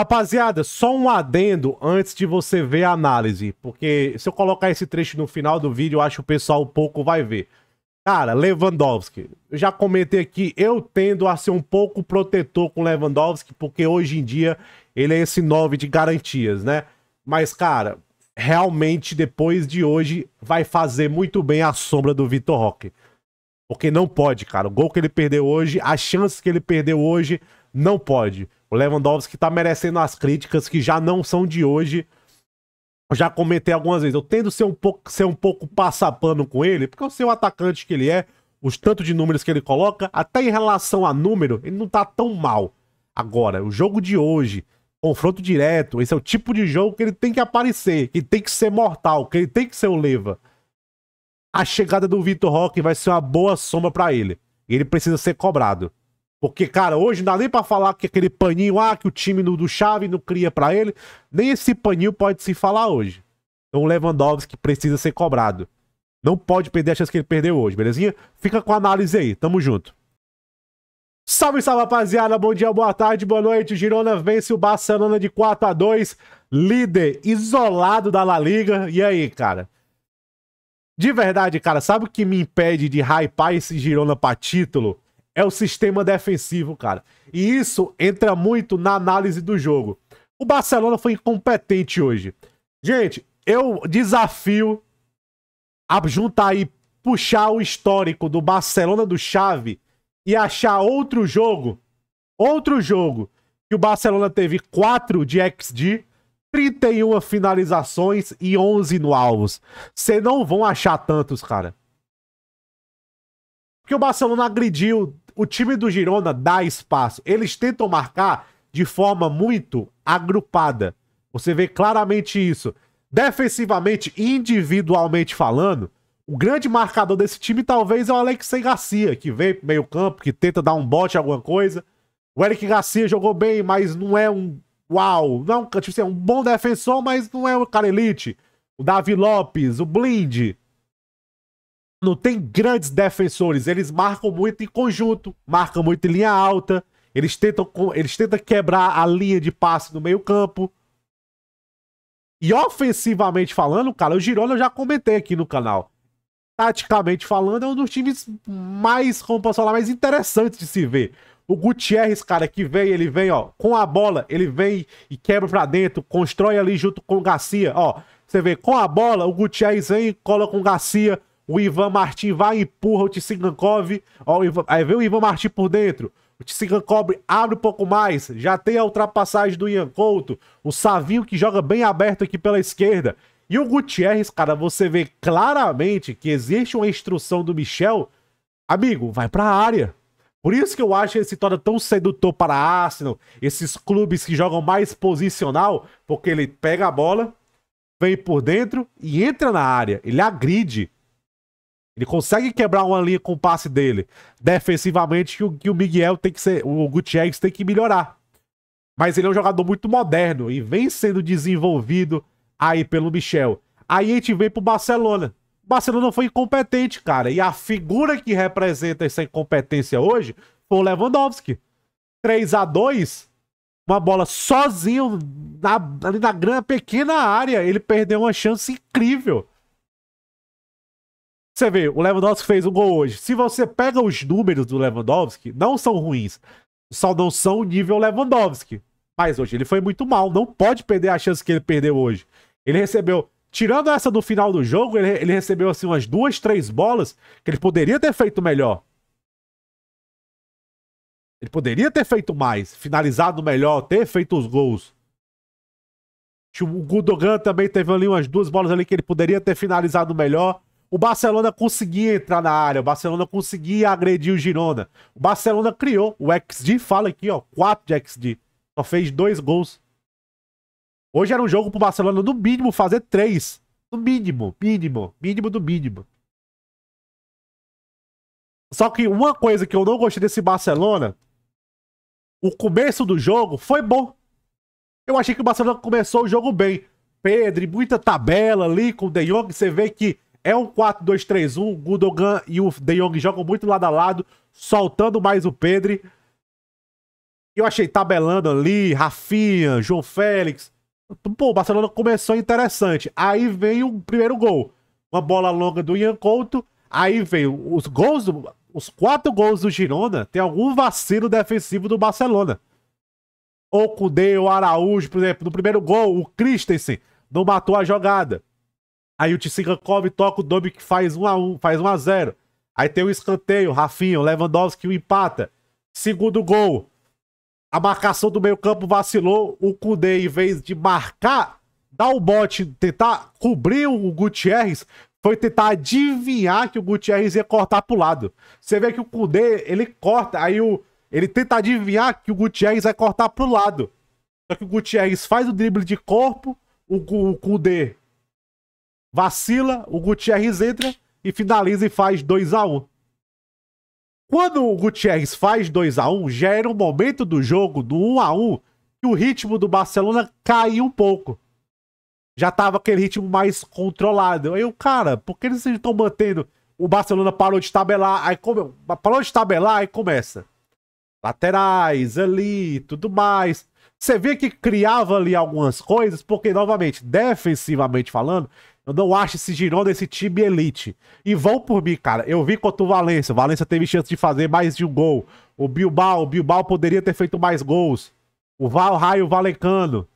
Rapaziada, só um adendo antes de você ver a análise, porque se eu colocar esse trecho no final do vídeo, eu acho que o pessoal pouco vai ver. Cara, Lewandowski, eu já comentei aqui, eu tendo a ser um pouco protetor com Lewandowski, porque hoje em dia ele é esse 9 de garantias, né? Mas, cara, realmente depois de hoje vai fazer muito bem a sombra do Vitor Roque. Porque não pode, cara. O gol que ele perdeu hoje, a chance que ele perdeu hoje, não pode. O Lewandowski tá merecendo as críticas que já não são de hoje. Eu já comentei algumas vezes. Eu tendo ser um pouco, ser um pouco passapano com ele, porque eu sei o atacante que ele é, os tantos de números que ele coloca, até em relação a número, ele não tá tão mal. Agora, o jogo de hoje, confronto direto, esse é o tipo de jogo que ele tem que aparecer, que tem que ser mortal, que ele tem que ser o leva. A chegada do Vitor Roque vai ser uma boa soma para ele. Ele precisa ser cobrado. Porque, cara, hoje não dá nem pra falar que aquele paninho, ah, que o time do Chave não cria para ele. Nem esse paninho pode se falar hoje. Então o Lewandowski precisa ser cobrado. Não pode perder a chance que ele perdeu hoje, belezinha? Fica com a análise aí, tamo junto. Salve, salve, rapaziada. Bom dia, boa tarde, boa noite. Girona vence o Barcelona de 4 a 2 líder isolado da La Liga. E aí, cara? De verdade, cara, sabe o que me impede de hypar esse Girona pra título? é o sistema defensivo, cara. E isso entra muito na análise do jogo. O Barcelona foi incompetente hoje. Gente, eu desafio a juntar e puxar o histórico do Barcelona do Xavi e achar outro jogo, outro jogo que o Barcelona teve 4 de XG, 31 finalizações e 11 no alvos. Você não vão achar tantos, cara. Porque o Barcelona agrediu o time do Girona dá espaço. Eles tentam marcar de forma muito agrupada. Você vê claramente isso. Defensivamente, individualmente falando, o grande marcador desse time talvez é o Alexei Garcia, que vem pro meio campo, que tenta dar um bote, alguma coisa. O Eric Garcia jogou bem, mas não é um uau. Não, é tipo assim, é um bom defensor, mas não é um cara elite. O Davi Lopes, o Blind, não tem grandes defensores. Eles marcam muito em conjunto, marcam muito em linha alta. Eles tentam, eles tentam quebrar a linha de passe no meio-campo. E ofensivamente falando, cara, o Girona eu já comentei aqui no canal. Taticamente falando, é um dos times mais, como posso falar, mais interessantes de se ver. O Gutierrez, cara, que vem, ele vem, ó, com a bola, ele vem e quebra pra dentro, constrói ali junto com o Garcia, ó. Você vê, com a bola, o Gutierrez vem, cola com o Garcia, o Ivan Martins vai e empurra o Tsigankov. aí vem o Ivan Martins por dentro. O Tsigankov abre um pouco mais. Já tem a ultrapassagem do Ian Couto. O Savinho que joga bem aberto aqui pela esquerda. E o Gutierrez, cara, você vê claramente que existe uma instrução do Michel. Amigo, vai pra área. Por isso que eu acho esse ele se torna tão sedutor para a Arsenal, esses clubes que jogam mais posicional, porque ele pega a bola, vem por dentro e entra na área. Ele agride. Ele consegue quebrar uma linha com o passe dele. Defensivamente, que o, que o Miguel tem que ser. O Gutierrez tem que melhorar. Mas ele é um jogador muito moderno e vem sendo desenvolvido aí pelo Michel. Aí a gente vem pro Barcelona. O Barcelona foi incompetente, cara. E a figura que representa essa incompetência hoje foi o Lewandowski. 3 a 2 uma bola sozinho na, ali na grande pequena área. Ele perdeu uma chance incrível. Você vê, o Lewandowski fez um gol hoje. Se você pega os números do Lewandowski, não são ruins. Só não são nível Lewandowski. Mas hoje ele foi muito mal. Não pode perder a chance que ele perdeu hoje. Ele recebeu Tirando essa do final do jogo, ele, ele, recebeu assim umas duas, três bolas que ele poderia ter feito melhor. Ele poderia ter feito mais, finalizado melhor, ter feito os gols. O Gudogan também teve ali umas duas bolas ali que ele poderia ter finalizado melhor. O Barcelona conseguia entrar na área, o Barcelona conseguia agredir o Girona. O Barcelona criou. O XD fala aqui, ó, 4 de XD. Só fez dois gols. Hoje era um jogo pro Barcelona, no mínimo, fazer três. No mínimo, mínimo, mínimo do mínimo. Só que uma coisa que eu não gostei desse Barcelona, o começo do jogo foi bom. Eu achei que o Barcelona começou o jogo bem. Pedro, muita tabela ali com o De Jong, você vê que é um 4-2-3-1. Gudogan e o De Jong jogam muito lado a lado, soltando mais o Pedro. Eu achei tabelando ali, Rafinha, João Félix. Pô, o Barcelona começou interessante. Aí vem o primeiro gol. Uma bola longa do Ian Couto. Aí vem os gols, do, os quatro gols do Girona. Tem algum vacilo defensivo do Barcelona. Ou Cudê, ou Araújo, por exemplo. No primeiro gol, o Christensen não matou a jogada. Aí o Tsinga come, toca o Domi que faz 1 a 1 faz 1 a 0 Aí tem o escanteio, Rafinha, o Lewandowski o empata. Segundo gol. A marcação do meio-campo vacilou. O Kudê, em vez de marcar, dar o bote, tentar cobrir o Gutierrez, foi tentar adivinhar que o Gutierrez ia cortar pro lado. Você vê que o Kudê, ele corta, aí o, ele tenta adivinhar que o Gutierrez vai cortar pro lado. Só que o Gutierrez faz o drible de corpo, o, o Kudê vacila, o Gutierrez entra e finaliza e faz 2 a 1 Quando o Gutierrez faz 2 a 1 já era um momento do jogo, do 1 um a 1 que o ritmo do Barcelona caiu um pouco. Já tava aquele ritmo mais controlado. Aí o cara, por que eles estão mantendo? O Barcelona parou de tabelar, aí come... parou de tabelar, aí começa. Laterais ali, tudo mais. Você vê que criava ali algumas coisas, porque, novamente, defensivamente falando, eu não acho esse girão desse time elite. E vão por mim, cara. Eu vi contra o Valência. O Valência teve chance de fazer mais de um gol. O Bilbao, o Bilbao poderia ter feito mais gols. O Val Raio Valecano.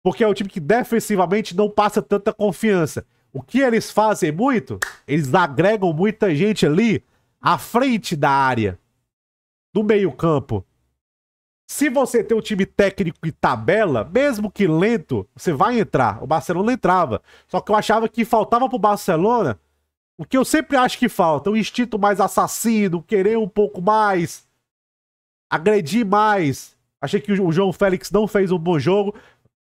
Porque é um time que defensivamente não passa tanta confiança. O que eles fazem muito? Eles agregam muita gente ali à frente da área, do meio-campo. Se você tem um time técnico e tabela, mesmo que lento, você vai entrar. O Barcelona entrava. Só que eu achava que faltava pro Barcelona o que eu sempre acho que falta: um instinto mais assassino, querer um pouco mais, agredir mais. Achei que o João Félix não fez um bom jogo.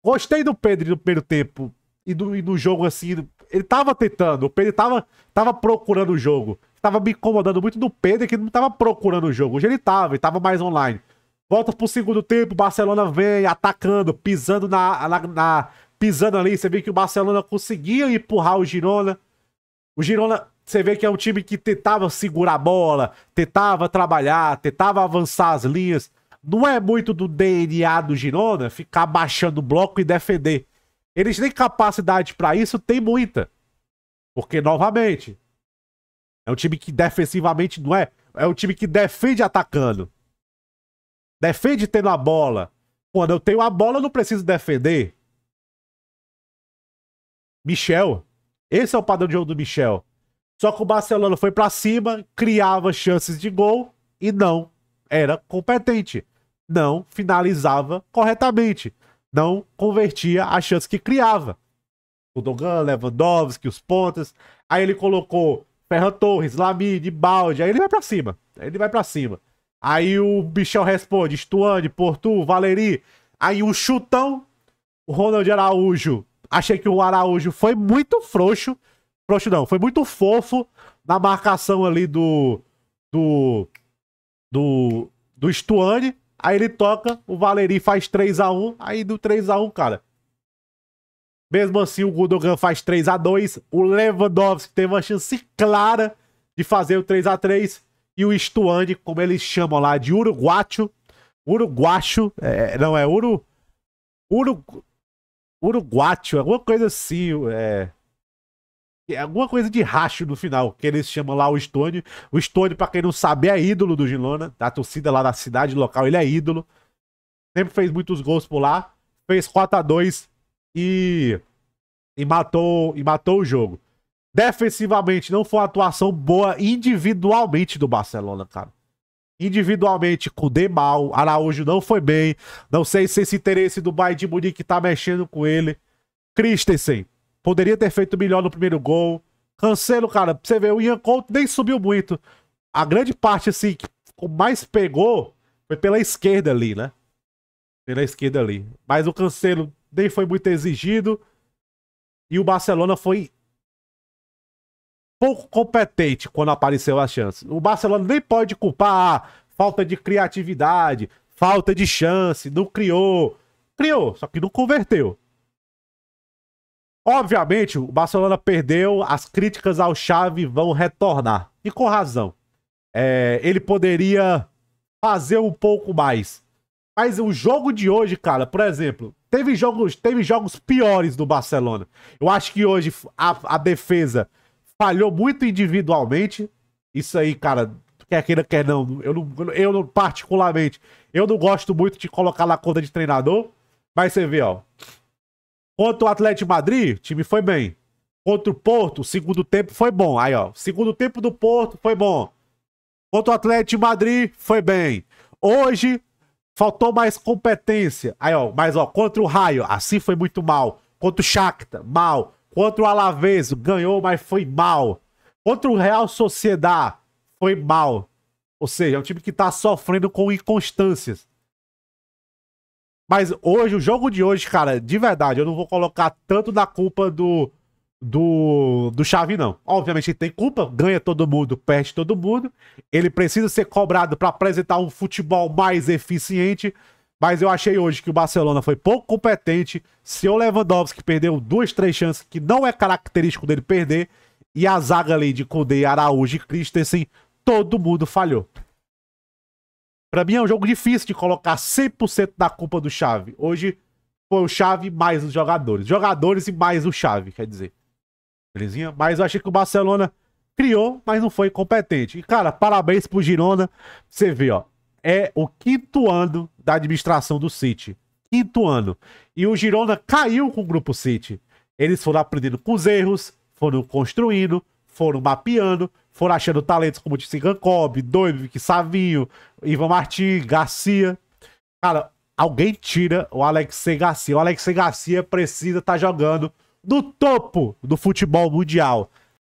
Gostei do Pedro no primeiro tempo e, do, no jogo assim. Ele tava tentando, o Pedro tava, tava procurando o jogo. Tava me incomodando muito do Pedro que não tava procurando o jogo. Hoje ele tava, e tava mais online. Volta pro segundo tempo, Barcelona vem atacando, pisando na, na, na pisando ali. Você vê que o Barcelona conseguia empurrar o Girona. O Girona, você vê que é um time que tentava segurar a bola, tentava trabalhar, tentava avançar as linhas. Não é muito do DNA do Girona ficar baixando o bloco e defender. Eles têm capacidade para isso, tem muita. Porque, novamente, é um time que defensivamente não é. É um time que defende atacando. Defende tendo a bola. Quando eu tenho a bola, eu não preciso defender. Michel. Esse é o padrão de jogo do Michel. Só que o Barcelona foi para cima, criava chances de gol e não era competente. Não finalizava corretamente. Não convertia a chance que criava. O Dogan, Lewandowski, os pontas. Aí ele colocou Ferran Torres, Lamide, Balde. Aí ele vai para cima. Aí ele vai para cima. Aí o bichão responde: Stuane, Portu, Valeri. Aí o chutão, o Ronald Araújo. Achei que o Araújo foi muito frouxo. Frouxo não, foi muito fofo na marcação ali do. Do. Do. Do Stuane. Aí ele toca, o Valeri faz 3x1. Aí do 3x1, cara. Mesmo assim, o Gundogan faz 3x2. O Lewandowski teve uma chance clara de fazer o 3x3 e o Stuane, como eles chamam lá, de Uruguacho. Uruguacho, é, não, é Uru... Uru... Uruguacho, alguma coisa assim, é... é alguma coisa de racho no final, que eles chamam lá o Stone. O Stone, pra quem não sabe, é ídolo do Gilona, da tá? torcida lá da cidade local, ele é ídolo. Sempre fez muitos gols por lá. Fez 4 a 2 e, e, matou, e matou o jogo defensivamente não foi uma atuação boa individualmente do Barcelona, cara. Individualmente, o mal, Araújo não foi bem. Não sei se esse interesse do Bayern de Munique tá mexendo com ele. Christensen, poderia ter feito melhor no primeiro gol. Cancelo, cara, você vê, o Ian Couto nem subiu muito. A grande parte, assim, que mais pegou foi pela esquerda ali, né? Pela esquerda ali. Mas o Cancelo nem foi muito exigido. E o Barcelona foi pouco competente quando apareceu a chance. O Barcelona nem pode culpar ah, falta de criatividade, falta de chance, não criou. Criou, só que não converteu. Obviamente, o Barcelona perdeu, as críticas ao Xavi vão retornar. E com razão. É, ele poderia fazer um pouco mais. Mas o jogo de hoje, cara, por exemplo, teve jogos, teve jogos piores do Barcelona. Eu acho que hoje a, a defesa falhou muito individualmente. Isso aí, cara, quer queira, quer não. Eu não, eu não, particularmente, eu não gosto muito de colocar na conta de treinador. Mas você vê, ó. Contra o Atlético de Madrid, o time foi bem. Contra o Porto, o segundo tempo foi bom. Aí, ó. Segundo tempo do Porto foi bom. Contra o Atlético de Madrid, foi bem. Hoje, faltou mais competência. Aí, ó. Mas, ó, contra o Raio, assim foi muito mal. Contra o Shakhtar, mal. Contra o Alavés, ganhou, mas foi mal. Contra o Real Sociedade, foi mal. Ou seja, é um time que está sofrendo com inconstâncias. Mas hoje, o jogo de hoje, cara, de verdade, eu não vou colocar tanto da culpa do, do, do Xavi, não. Obviamente ele tem culpa, ganha todo mundo, perde todo mundo. Ele precisa ser cobrado para apresentar um futebol mais eficiente, mas eu achei hoje que o Barcelona foi pouco competente. Seu Lewandowski perdeu duas, três chances que não é característico dele perder. E a zaga ali de Koundé, Araújo e Christensen, todo mundo falhou. Para mim é um jogo difícil de colocar 100% da culpa do Xavi. Hoje foi o Xavi mais os jogadores. Jogadores e mais o Xavi, quer dizer. Belezinha? Mas eu achei que o Barcelona criou, mas não foi competente. E, cara, parabéns pro Girona. Você vê, ó é o quinto ano da administração do City. Quinto ano. E o Girona caiu com o grupo City. Eles foram aprendendo com os erros, foram construindo, foram mapeando, foram achando talentos como o Tissi Gankob, Doivic, Savinho, Ivan Martins, Garcia. Cara, alguém tira o Alexei Garcia. O Alexei Garcia precisa estar tá jogando no topo do futebol mundial.